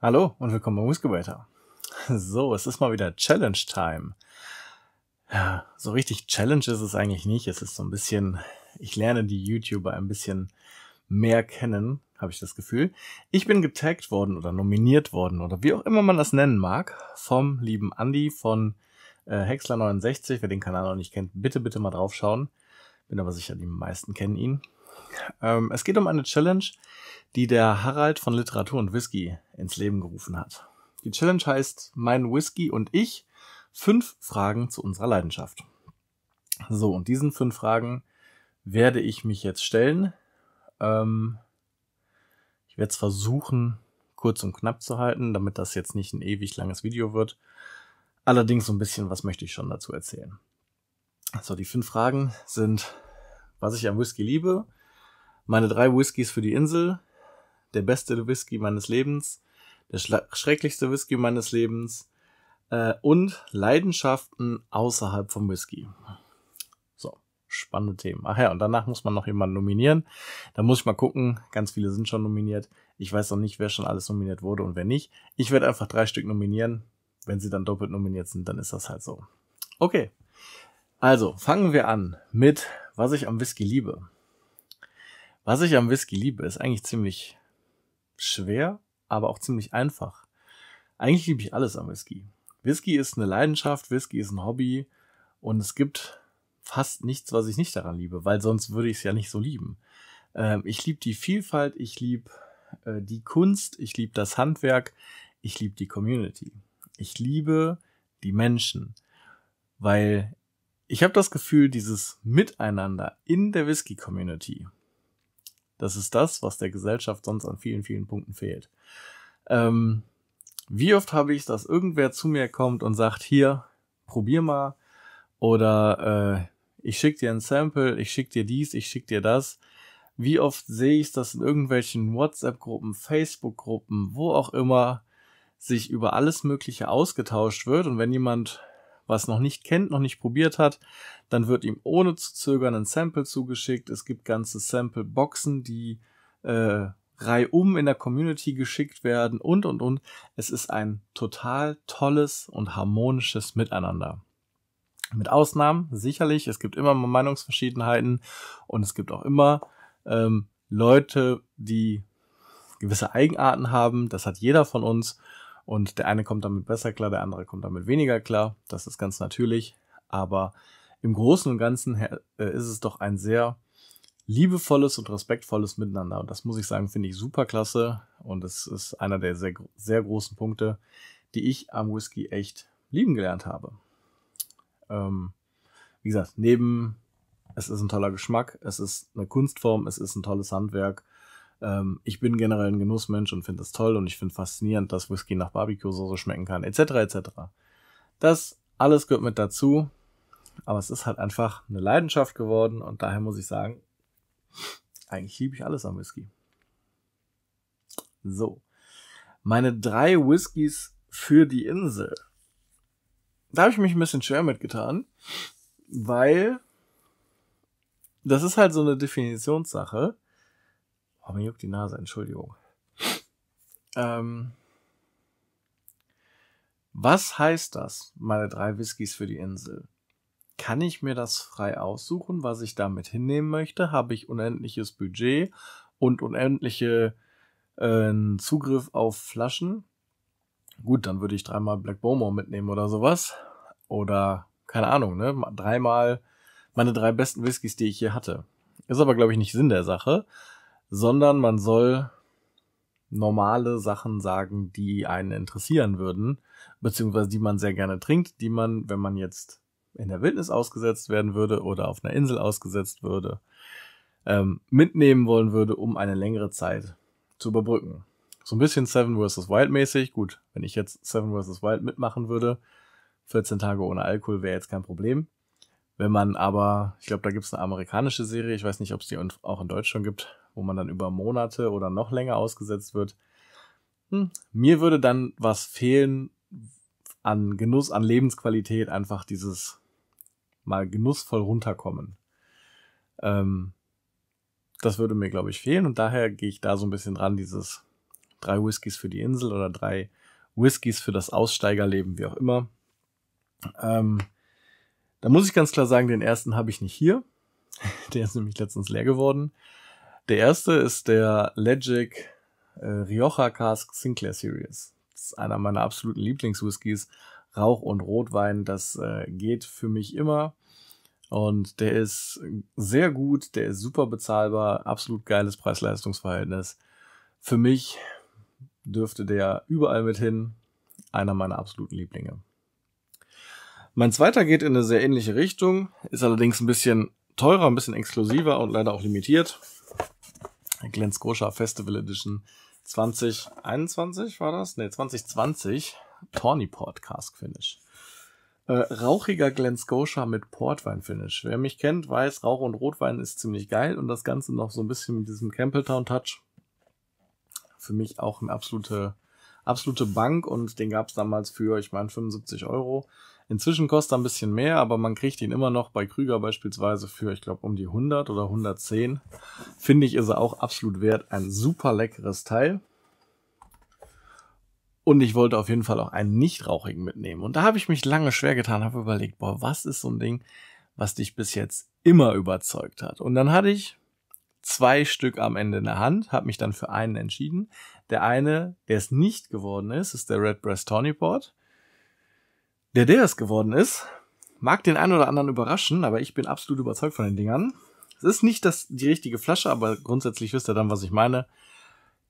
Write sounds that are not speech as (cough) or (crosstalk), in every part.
Hallo und willkommen bei Muskelwetter. So, es ist mal wieder Challenge Time. Ja, so richtig Challenge ist es eigentlich nicht. Es ist so ein bisschen, ich lerne die YouTuber ein bisschen mehr kennen, habe ich das Gefühl. Ich bin getaggt worden oder nominiert worden oder wie auch immer man das nennen mag, vom lieben Andy von äh, Hexler69. Wer den Kanal noch nicht kennt, bitte, bitte mal draufschauen. Bin aber sicher, die meisten kennen ihn. Ähm, es geht um eine Challenge, die der Harald von Literatur und Whisky ins Leben gerufen hat. Die Challenge heißt Mein Whisky und ich fünf Fragen zu unserer Leidenschaft. So, und diesen fünf Fragen werde ich mich jetzt stellen. Ähm, ich werde es versuchen, kurz und knapp zu halten, damit das jetzt nicht ein ewig langes Video wird. Allerdings so ein bisschen was möchte ich schon dazu erzählen. So, die fünf Fragen sind, was ich am Whisky liebe, meine drei Whiskys für die Insel, der beste Whisky meines Lebens, der schrecklichste Whisky meines Lebens äh, und Leidenschaften außerhalb vom Whisky. So, spannende Themen. Ach ja, und danach muss man noch jemanden nominieren. Da muss ich mal gucken. Ganz viele sind schon nominiert. Ich weiß noch nicht, wer schon alles nominiert wurde und wer nicht. Ich werde einfach drei Stück nominieren. Wenn sie dann doppelt nominiert sind, dann ist das halt so. Okay. Also, fangen wir an mit, was ich am Whisky liebe. Was ich am Whisky liebe, ist eigentlich ziemlich schwer, aber auch ziemlich einfach. Eigentlich liebe ich alles am Whisky. Whisky ist eine Leidenschaft, Whisky ist ein Hobby und es gibt fast nichts, was ich nicht daran liebe, weil sonst würde ich es ja nicht so lieben. Ähm, ich liebe die Vielfalt, ich liebe äh, die Kunst, ich liebe das Handwerk, ich liebe die Community. Ich liebe die Menschen, weil ich habe das Gefühl, dieses Miteinander in der Whisky-Community, das ist das, was der Gesellschaft sonst an vielen, vielen Punkten fehlt. Ähm, wie oft habe ich, dass irgendwer zu mir kommt und sagt, hier, probier mal oder äh, ich schicke dir ein Sample, ich schicke dir dies, ich schicke dir das. Wie oft sehe ich dass in irgendwelchen WhatsApp-Gruppen, Facebook-Gruppen, wo auch immer sich über alles Mögliche ausgetauscht wird und wenn jemand was noch nicht kennt, noch nicht probiert hat, dann wird ihm ohne zu zögern ein Sample zugeschickt. Es gibt ganze Sample-Boxen, die äh, reihum in der Community geschickt werden und, und, und. Es ist ein total tolles und harmonisches Miteinander. Mit Ausnahmen, sicherlich. Es gibt immer Meinungsverschiedenheiten und es gibt auch immer ähm, Leute, die gewisse Eigenarten haben. Das hat jeder von uns. Und der eine kommt damit besser klar, der andere kommt damit weniger klar. Das ist ganz natürlich. Aber im Großen und Ganzen äh, ist es doch ein sehr liebevolles und respektvolles Miteinander. Und das muss ich sagen, finde ich super klasse. Und es ist einer der sehr, sehr großen Punkte, die ich am Whisky echt lieben gelernt habe. Ähm, wie gesagt, neben es ist ein toller Geschmack, es ist eine Kunstform, es ist ein tolles Handwerk ähm, ich bin generell ein Genussmensch und finde das toll und ich finde faszinierend, dass Whisky nach Barbecue-Soße schmecken kann, etc. etc. Das alles gehört mit dazu, aber es ist halt einfach eine Leidenschaft geworden und daher muss ich sagen, eigentlich liebe ich alles am Whisky. So. Meine drei Whiskys für die Insel. Da habe ich mich ein bisschen schwer mitgetan, weil das ist halt so eine Definitionssache. Oh, mir juckt die Nase, Entschuldigung. Ähm, was heißt das, meine drei Whiskys für die Insel? Kann ich mir das frei aussuchen, was ich damit hinnehmen möchte? Habe ich unendliches Budget und unendliche äh, Zugriff auf Flaschen? Gut, dann würde ich dreimal Black Bowmore mitnehmen oder sowas. Oder, keine Ahnung, ne? Dreimal meine drei besten Whiskys, die ich hier hatte. Ist aber, glaube ich, nicht Sinn der Sache sondern man soll normale Sachen sagen, die einen interessieren würden, beziehungsweise die man sehr gerne trinkt, die man, wenn man jetzt in der Wildnis ausgesetzt werden würde oder auf einer Insel ausgesetzt würde, ähm, mitnehmen wollen würde, um eine längere Zeit zu überbrücken. So ein bisschen Seven vs. Wild mäßig. Gut, wenn ich jetzt Seven vs. Wild mitmachen würde, 14 Tage ohne Alkohol wäre jetzt kein Problem. Wenn man aber, ich glaube, da gibt es eine amerikanische Serie, ich weiß nicht, ob es die auch in Deutsch schon gibt, wo man dann über Monate oder noch länger ausgesetzt wird. Hm. Mir würde dann was fehlen an Genuss, an Lebensqualität, einfach dieses mal genussvoll runterkommen. Ähm, das würde mir, glaube ich, fehlen und daher gehe ich da so ein bisschen dran, dieses drei Whiskys für die Insel oder drei Whiskys für das Aussteigerleben, wie auch immer. Ähm, da muss ich ganz klar sagen, den ersten habe ich nicht hier. (laughs) Der ist nämlich letztens leer geworden. Der erste ist der Legic äh, Rioja Cask Sinclair Series. Das ist einer meiner absoluten Lieblingswhiskys. Rauch und Rotwein, das äh, geht für mich immer. Und der ist sehr gut, der ist super bezahlbar, absolut geiles Preis-Leistungs-Verhältnis. Für mich dürfte der überall mit hin. Einer meiner absoluten Lieblinge. Mein zweiter geht in eine sehr ähnliche Richtung, ist allerdings ein bisschen teurer, ein bisschen exklusiver und leider auch limitiert. Glenn Scotia Festival Edition 2021 war das? Ne, 2020. Tawny Port Cask Finish. Äh, rauchiger Glen Scotia mit Portwein-Finish. Wer mich kennt, weiß, Rauch und Rotwein ist ziemlich geil und das Ganze noch so ein bisschen mit diesem Campbelltown-Touch. Für mich auch eine absolute, absolute Bank und den gab es damals für, ich meine, 75 Euro. Inzwischen kostet er ein bisschen mehr, aber man kriegt ihn immer noch bei Krüger beispielsweise für, ich glaube, um die 100 oder 110. Finde ich, ist er auch absolut wert. Ein super leckeres Teil. Und ich wollte auf jeden Fall auch einen nichtrauchigen mitnehmen. Und da habe ich mich lange schwer getan, habe überlegt, boah, was ist so ein Ding, was dich bis jetzt immer überzeugt hat? Und dann hatte ich zwei Stück am Ende in der Hand, habe mich dann für einen entschieden. Der eine, der es nicht geworden ist, ist der Red Breast Tawny Port der der es geworden ist. Mag den einen oder anderen überraschen, aber ich bin absolut überzeugt von den Dingern. Es ist nicht das, die richtige Flasche, aber grundsätzlich wisst ihr dann, was ich meine.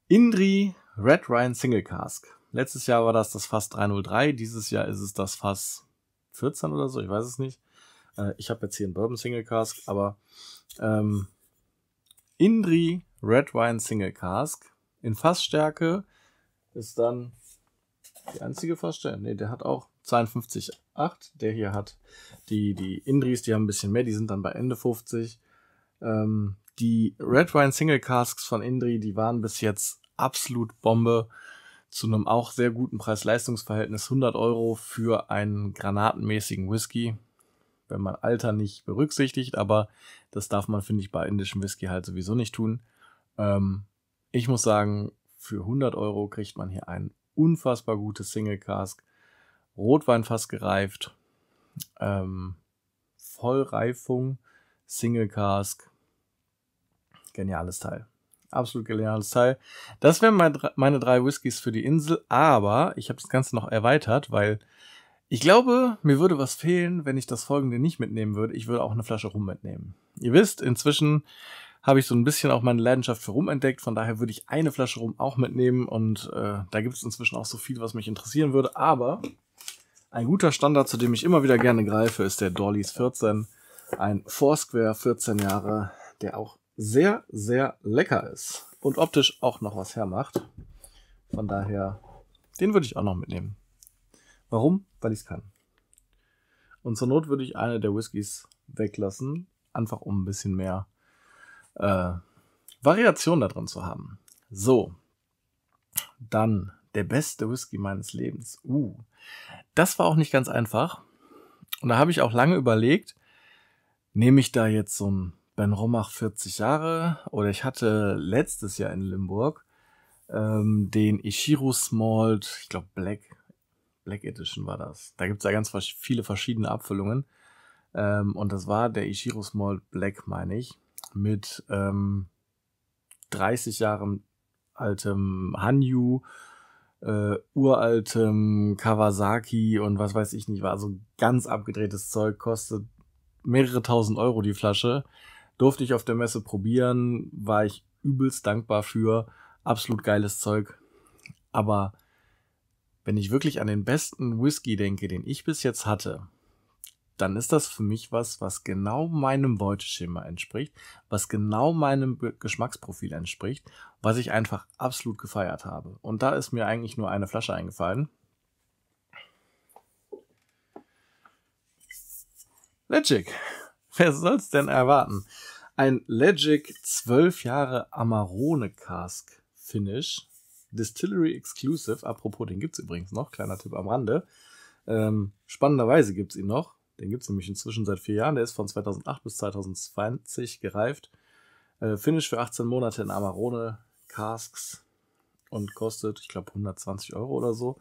Indri Red Ryan Single Cask. Letztes Jahr war das das Fass 303, dieses Jahr ist es das Fass 14 oder so, ich weiß es nicht. Äh, ich habe jetzt hier einen Bourbon Single Cask, aber ähm, Indri Red Wine Single Cask in Fassstärke ist dann die einzige Fassstärke. Ne, der hat auch 52,8. Der hier hat die, die Indries, die haben ein bisschen mehr, die sind dann bei Ende 50. Ähm, die Red Wine Single Casks von Indri, die waren bis jetzt absolut Bombe. Zu einem auch sehr guten Preis-Leistungs-Verhältnis 100 Euro für einen granatenmäßigen Whisky. Wenn man Alter nicht berücksichtigt, aber das darf man, finde ich, bei indischem Whisky halt sowieso nicht tun. Ähm, ich muss sagen, für 100 Euro kriegt man hier ein unfassbar gutes Single Cask Rotwein fast gereift, ähm, Vollreifung, Single Cask. Geniales Teil. Absolut geniales Teil. Das wären mein, meine drei Whiskys für die Insel, aber ich habe das Ganze noch erweitert, weil ich glaube, mir würde was fehlen, wenn ich das folgende nicht mitnehmen würde. Ich würde auch eine Flasche Rum mitnehmen. Ihr wisst, inzwischen habe ich so ein bisschen auch meine Leidenschaft für Rum entdeckt. Von daher würde ich eine Flasche Rum auch mitnehmen. Und äh, da gibt es inzwischen auch so viel, was mich interessieren würde. Aber ein guter Standard, zu dem ich immer wieder gerne greife, ist der Dorleys 14. Ein Foursquare 14 Jahre, der auch sehr, sehr lecker ist. Und optisch auch noch was hermacht. Von daher, den würde ich auch noch mitnehmen. Warum? Weil ich es kann. Und zur Not würde ich eine der Whiskys weglassen. Einfach um ein bisschen mehr äh, Variation da drin zu haben. So, dann der beste Whisky meines Lebens. Uh, das war auch nicht ganz einfach. Und da habe ich auch lange überlegt, nehme ich da jetzt so ein Ben Romach 40 Jahre oder ich hatte letztes Jahr in Limburg ähm, den Ishiro Smalt, ich glaube Black, Black Edition war das. Da gibt es ja ganz viele verschiedene Abfüllungen. Ähm, und das war der Ishiro Smalt Black, meine ich mit ähm, 30 Jahren altem Hanyu, äh, uraltem Kawasaki und was weiß ich nicht, war so ganz abgedrehtes Zeug, kostet mehrere tausend Euro die Flasche. Durfte ich auf der Messe probieren, war ich übelst dankbar für. Absolut geiles Zeug. Aber wenn ich wirklich an den besten Whisky denke, den ich bis jetzt hatte, dann ist das für mich was, was genau meinem Beuteschema entspricht, was genau meinem Geschmacksprofil entspricht, was ich einfach absolut gefeiert habe. Und da ist mir eigentlich nur eine Flasche eingefallen. Legic. (laughs) Wer soll's denn erwarten? Ein Legic 12 Jahre Amarone Cask Finish. Distillery Exclusive. Apropos, den gibt's übrigens noch. Kleiner Tipp am Rande. Ähm, spannenderweise gibt's ihn noch den gibt es nämlich inzwischen seit vier Jahren. Der ist von 2008 bis 2020 gereift. Äh, Finish für 18 Monate in Amarone Casks und kostet, ich glaube, 120 Euro oder so.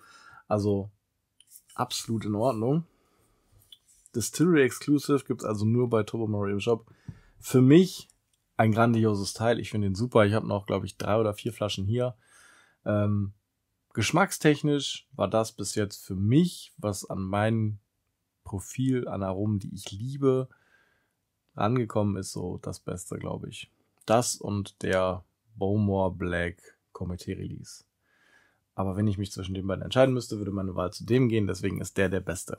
Also absolut in Ordnung. Distillery Exclusive gibt es also nur bei Turbo Mario im Shop. Für mich ein grandioses Teil. Ich finde den super. Ich habe noch, glaube ich, drei oder vier Flaschen hier. Ähm, geschmackstechnisch war das bis jetzt für mich, was an meinen Profil an Aromen, die ich liebe, angekommen ist so das Beste, glaube ich. Das und der Bowmore Black Komitee Release. Aber wenn ich mich zwischen den beiden entscheiden müsste, würde meine Wahl zu dem gehen, deswegen ist der der Beste.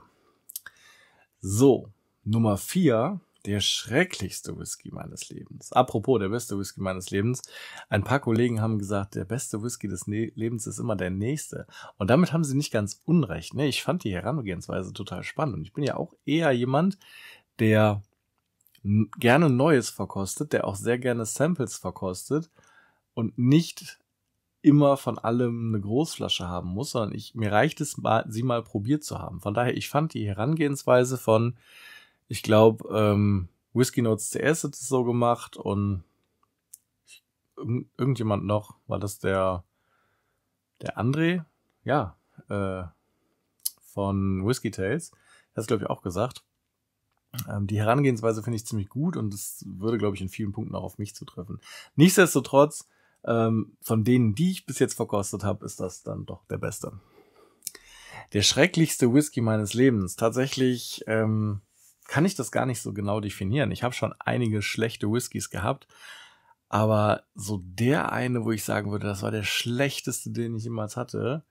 So, Nummer 4 der schrecklichste Whisky meines Lebens. Apropos, der beste Whisky meines Lebens. Ein paar Kollegen haben gesagt, der beste Whisky des ne Lebens ist immer der nächste. Und damit haben sie nicht ganz unrecht. Ne? Ich fand die Herangehensweise total spannend. Und ich bin ja auch eher jemand, der gerne Neues verkostet, der auch sehr gerne Samples verkostet und nicht immer von allem eine Großflasche haben muss, sondern ich, mir reicht es, mal, sie mal probiert zu haben. Von daher, ich fand die Herangehensweise von ich glaube, ähm, Whiskey Notes CS hat es so gemacht und irg irgendjemand noch, war das der, der André? Ja, äh, von Whiskey Tales. Das glaube ich auch gesagt. Ähm, die Herangehensweise finde ich ziemlich gut und es würde, glaube ich, in vielen Punkten auch auf mich zutreffen. Nichtsdestotrotz, ähm, von denen, die ich bis jetzt verkostet habe, ist das dann doch der beste. Der schrecklichste Whisky meines Lebens. Tatsächlich, ähm, kann ich das gar nicht so genau definieren. Ich habe schon einige schlechte Whiskys gehabt, aber so der eine, wo ich sagen würde, das war der schlechteste, den ich jemals hatte.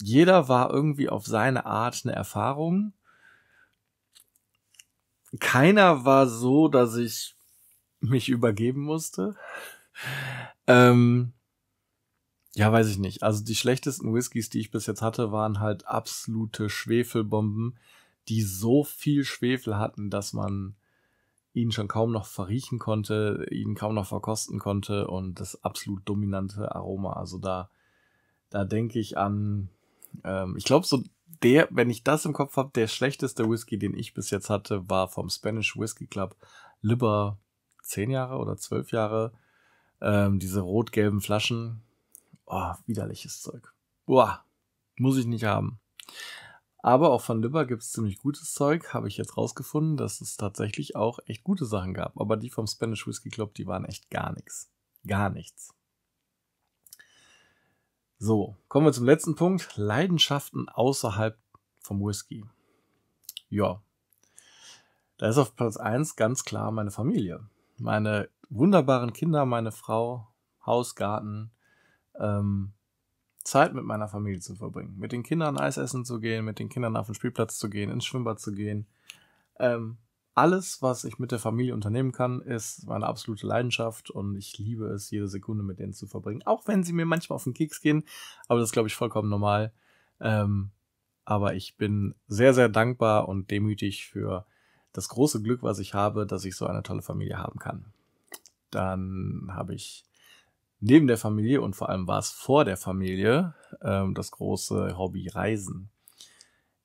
Jeder war irgendwie auf seine Art eine Erfahrung. Keiner war so, dass ich mich übergeben musste. Ähm, ja, weiß ich nicht. Also die schlechtesten Whiskys, die ich bis jetzt hatte, waren halt absolute Schwefelbomben die so viel Schwefel hatten, dass man ihn schon kaum noch verriechen konnte, ihn kaum noch verkosten konnte und das absolut dominante Aroma. Also da, da denke ich an, ähm, ich glaube so der, wenn ich das im Kopf habe, der schlechteste Whisky, den ich bis jetzt hatte, war vom Spanish Whisky Club Liber zehn Jahre oder zwölf Jahre. Ähm, diese rot-gelben Flaschen. Oh, widerliches Zeug. Boah, muss ich nicht haben. Aber auch von Libba gibt es ziemlich gutes Zeug, habe ich jetzt rausgefunden, dass es tatsächlich auch echt gute Sachen gab. Aber die vom Spanish Whisky Club, die waren echt gar nichts. Gar nichts. So, kommen wir zum letzten Punkt. Leidenschaften außerhalb vom Whisky. Ja. Da ist auf Platz 1 ganz klar meine Familie. Meine wunderbaren Kinder, meine Frau, Haus, Garten, ähm, Zeit mit meiner Familie zu verbringen. Mit den Kindern Eis essen zu gehen, mit den Kindern auf den Spielplatz zu gehen, ins Schwimmbad zu gehen. Ähm, alles, was ich mit der Familie unternehmen kann, ist meine absolute Leidenschaft und ich liebe es, jede Sekunde mit denen zu verbringen. Auch wenn sie mir manchmal auf den Keks gehen, aber das ist, glaube ich, vollkommen normal. Ähm, aber ich bin sehr, sehr dankbar und demütig für das große Glück, was ich habe, dass ich so eine tolle Familie haben kann. Dann habe ich neben der Familie und vor allem war es vor der Familie ähm, das große Hobby Reisen.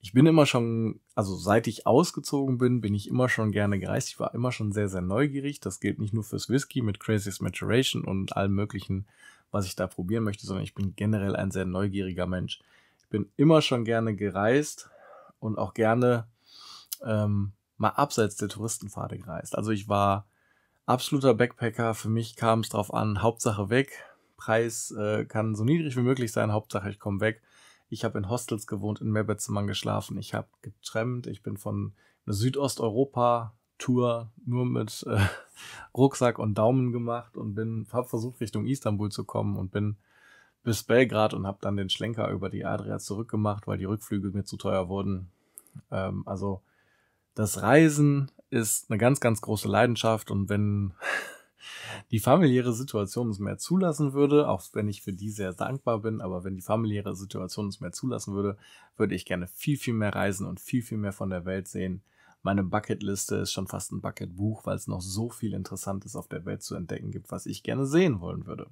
Ich bin immer schon, also seit ich ausgezogen bin, bin ich immer schon gerne gereist. Ich war immer schon sehr, sehr neugierig. Das gilt nicht nur fürs Whisky mit Craziest Maturation und allem möglichen, was ich da probieren möchte, sondern ich bin generell ein sehr neugieriger Mensch. Ich bin immer schon gerne gereist und auch gerne ähm, mal abseits der Touristenpfade gereist. Also ich war absoluter Backpacker. Für mich kam es darauf an, Hauptsache weg. Preis äh, kann so niedrig wie möglich sein, Hauptsache ich komme weg. Ich habe in Hostels gewohnt, in Mehrbettzimmern geschlafen, ich habe getrennt, ich bin von einer Südosteuropa-Tour nur mit äh, (laughs) Rucksack und Daumen gemacht und bin, habe versucht, Richtung Istanbul zu kommen und bin bis Belgrad und habe dann den Schlenker über die Adria zurückgemacht, weil die Rückflüge mir zu teuer wurden. Ähm, also das Reisen ist eine ganz, ganz große Leidenschaft und wenn die familiäre Situation es mehr zulassen würde, auch wenn ich für die sehr dankbar bin, aber wenn die familiäre Situation es mehr zulassen würde, würde ich gerne viel, viel mehr reisen und viel, viel mehr von der Welt sehen. Meine Bucketliste ist schon fast ein Bucketbuch, weil es noch so viel Interessantes auf der Welt zu entdecken gibt, was ich gerne sehen wollen würde.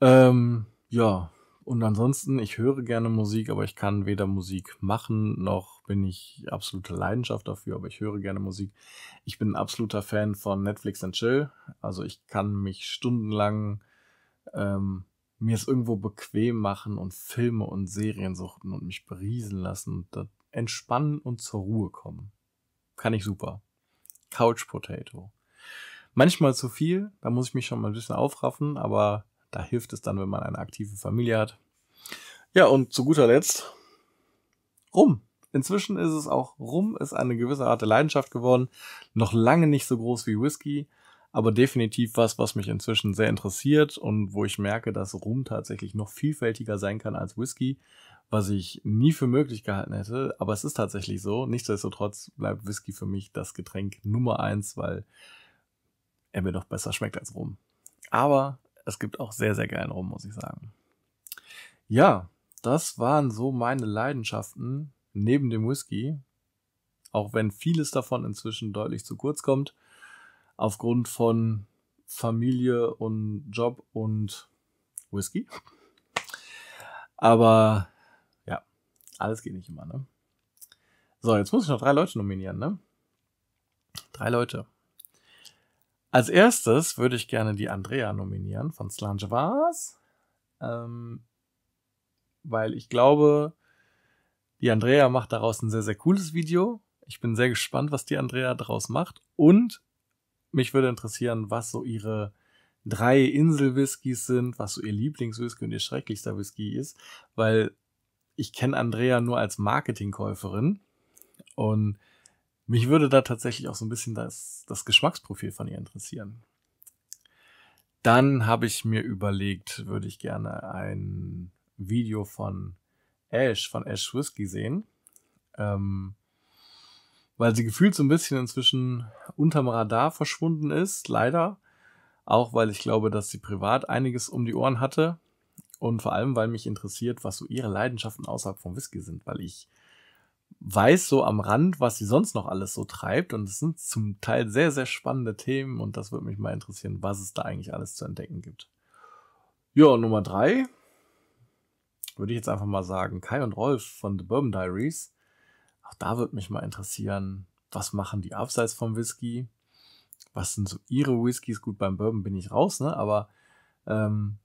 Ähm, ja, und ansonsten, ich höre gerne Musik, aber ich kann weder Musik machen, noch bin ich absolute Leidenschaft dafür, aber ich höre gerne Musik. Ich bin ein absoluter Fan von Netflix and Chill. Also ich kann mich stundenlang ähm, mir es irgendwo bequem machen und Filme und Serien suchen und mich beriesen lassen und entspannen und zur Ruhe kommen. Kann ich super. Couch Potato. Manchmal zu viel, da muss ich mich schon mal ein bisschen aufraffen, aber da hilft es dann, wenn man eine aktive Familie hat. Ja, und zu guter Letzt rum. Inzwischen ist es auch rum, ist eine gewisse Art der Leidenschaft geworden. Noch lange nicht so groß wie Whisky, aber definitiv was, was mich inzwischen sehr interessiert und wo ich merke, dass Rum tatsächlich noch vielfältiger sein kann als Whisky, was ich nie für möglich gehalten hätte. Aber es ist tatsächlich so. Nichtsdestotrotz bleibt Whisky für mich das Getränk Nummer eins, weil er mir doch besser schmeckt als Rum. Aber es gibt auch sehr, sehr geilen Rum, muss ich sagen. Ja, das waren so meine Leidenschaften neben dem Whisky. Auch wenn vieles davon inzwischen deutlich zu kurz kommt. Aufgrund von Familie und Job und Whisky. Aber ja, alles geht nicht immer, ne? So, jetzt muss ich noch drei Leute nominieren, ne? Drei Leute. Als erstes würde ich gerne die Andrea nominieren von Slange Vars, ähm, weil ich glaube, die Andrea macht daraus ein sehr, sehr cooles Video. Ich bin sehr gespannt, was die Andrea daraus macht. Und mich würde interessieren, was so ihre drei Inselwhiskys sind, was so ihr Lieblingswhisky und ihr schrecklichster Whisky ist, weil ich kenne Andrea nur als Marketingkäuferin und mich würde da tatsächlich auch so ein bisschen das, das Geschmacksprofil von ihr interessieren. Dann habe ich mir überlegt, würde ich gerne ein Video von Ash, von Ash Whisky sehen. Ähm, weil sie gefühlt so ein bisschen inzwischen unterm Radar verschwunden ist, leider. Auch weil ich glaube, dass sie privat einiges um die Ohren hatte. Und vor allem, weil mich interessiert, was so ihre Leidenschaften außerhalb vom Whisky sind, weil ich weiß so am Rand, was sie sonst noch alles so treibt. Und es sind zum Teil sehr, sehr spannende Themen. Und das würde mich mal interessieren, was es da eigentlich alles zu entdecken gibt. Ja, Nummer drei würde ich jetzt einfach mal sagen, Kai und Rolf von The Bourbon Diaries. Auch da würde mich mal interessieren, was machen die abseits vom Whisky? Was sind so ihre Whiskys? Gut, beim Bourbon bin ich raus, ne? Aber ähm,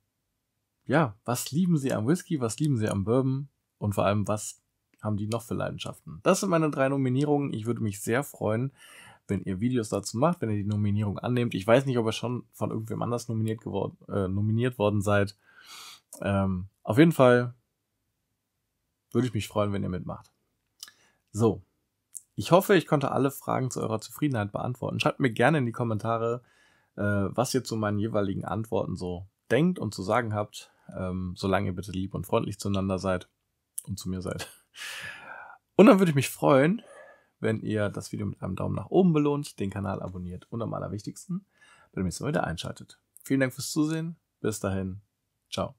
ja, was lieben sie am Whisky? Was lieben sie am Bourbon? Und vor allem, was haben die noch für Leidenschaften? Das sind meine drei Nominierungen. Ich würde mich sehr freuen, wenn ihr Videos dazu macht, wenn ihr die Nominierung annehmt. Ich weiß nicht, ob ihr schon von irgendwem anders nominiert, geworden, äh, nominiert worden seid. Ähm, auf jeden Fall würde ich mich freuen, wenn ihr mitmacht. So. Ich hoffe, ich konnte alle Fragen zu eurer Zufriedenheit beantworten. Schreibt mir gerne in die Kommentare, äh, was ihr zu meinen jeweiligen Antworten so denkt und zu sagen habt, ähm, solange ihr bitte lieb und freundlich zueinander seid und zu mir seid. Und dann würde ich mich freuen, wenn ihr das Video mit einem Daumen nach oben belohnt, den Kanal abonniert und am allerwichtigsten, wenn ihr mich so wieder einschaltet. Vielen Dank fürs Zusehen. Bis dahin. Ciao.